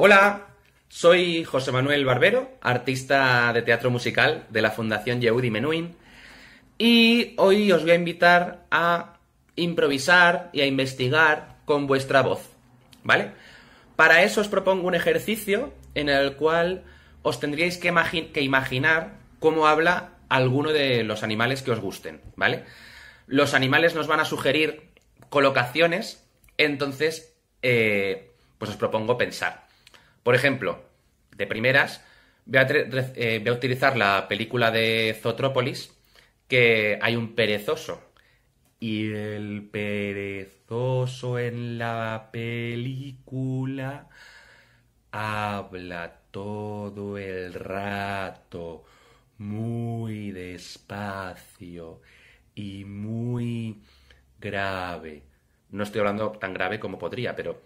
Hola, soy José Manuel Barbero, artista de teatro musical de la Fundación Yehudi Menuhin, y hoy os voy a invitar a improvisar y a investigar con vuestra voz, ¿vale? Para eso os propongo un ejercicio en el cual os tendríais que, imaginar cómo habla alguno de los animales que os gusten, ¿vale? Los animales nos van a sugerir colocaciones, entonces, eh, pues os propongo pensar, por ejemplo, de primeras, eh, voy a, utilizar la película de Zotrópolis, que hay un perezoso. Y el perezoso en la película habla todo el rato, muy despacio y muy grave. No estoy hablando tan grave como podría, pero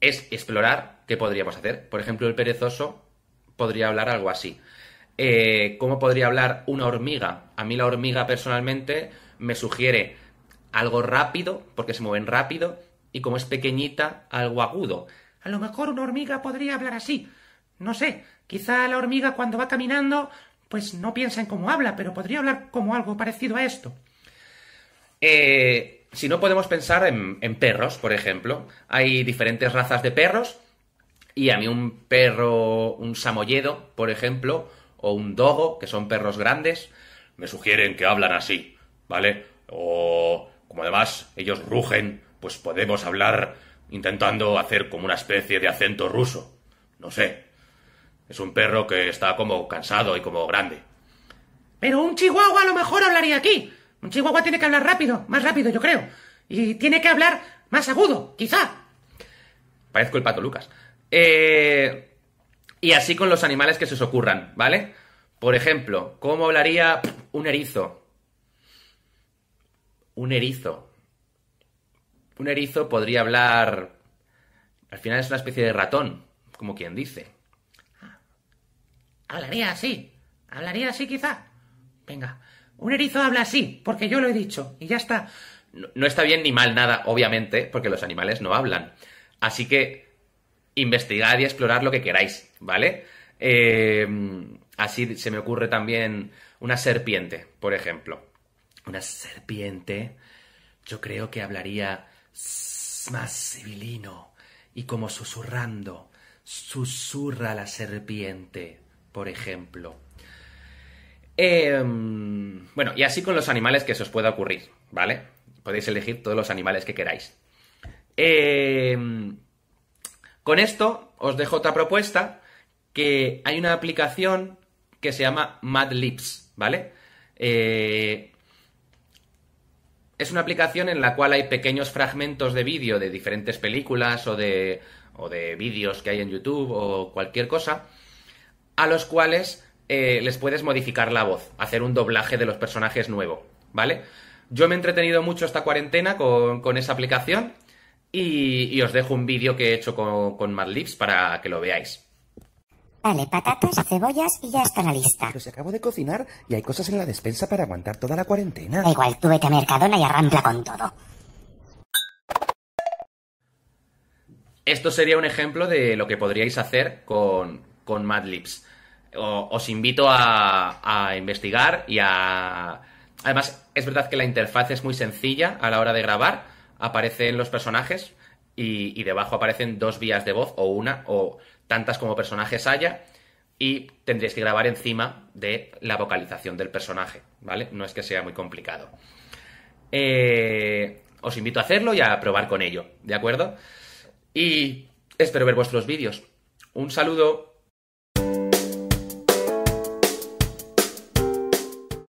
es explorar qué podríamos hacer. Por ejemplo, el perezoso podría hablar algo así. Eh, ¿Cómo podría hablar una hormiga? A mí la hormiga personalmente me sugiere algo rápido, porque se mueven rápido, y como es pequeñita, algo agudo. A lo mejor una hormiga podría hablar así. No sé, quizá la hormiga cuando va caminando, pues no piensa en cómo habla, pero podría hablar como algo parecido a esto. Eh, si no podemos pensar en, perros, por ejemplo, hay diferentes razas de perros y a mí un perro, un samoyedo, por ejemplo, o un dogo, que son perros grandes, me sugieren que hablan así, ¿vale? O como además ellos rugen, pues podemos hablar intentando hacer como una especie de acento ruso. No sé. Es un perro que está como cansado y como grande. Pero un chihuahua a lo mejor hablaría aquí. Un chihuahua tiene que hablar rápido, más rápido, yo creo. Y tiene que hablar más agudo, quizá. Parezco el pato Lucas. Eh, y así con los animales que se os ocurran, ¿vale? Por ejemplo, ¿cómo hablaría un erizo? Un erizo. Un erizo podría hablar... Al final es una especie de ratón, como quien dice. Ah, hablaría así. Hablaría así quizá. Venga. Un erizo habla así, porque yo lo he dicho, y ya está. No, está bien ni mal nada, obviamente, porque los animales no hablan. Así que investigad y explorad lo que queráis, ¿vale? Eh, así se me ocurre también una serpiente, por ejemplo. Una serpiente, yo creo que hablaría más civilino y como susurrando. Susurra la serpiente, por ejemplo. Eh, bueno, y así con los animales que se os pueda ocurrir, ¿vale? Podéis elegir todos los animales que queráis. Em, con esto os dejo otra propuesta que hay una aplicación que se llama Mad ¿vale? Eh, es una aplicación en la cual hay pequeños fragmentos de vídeo de diferentes películas o de, o de vídeos que hay en YouTube o cualquier cosa, a los cuales eh, les puedes modificar la voz, hacer un doblaje de los personajes nuevo, ¿vale? Yo me he entretenido mucho esta cuarentena con, esa aplicación y, os dejo un vídeo que he hecho con, Mad Lips para que lo veáis. Vale, patatas, cebollas y ya está la lista. Pero se acabo de cocinar y hay cosas en la despensa para aguantar toda la cuarentena. igual, tuve vete Mercadona y arrancla con todo. Esto sería un ejemplo de lo que podríais hacer con, con Mad Lips os invito a, investigar y a... Además, es verdad que la interfaz es muy sencilla a la hora de grabar. Aparecen los personajes y, debajo aparecen dos vías de voz o una o tantas como personajes haya y tendréis que grabar encima de la vocalización del personaje, ¿vale? No es que sea muy complicado. Eh, os invito a hacerlo y a probar con ello, ¿de acuerdo? Y espero ver vuestros vídeos. Un saludo.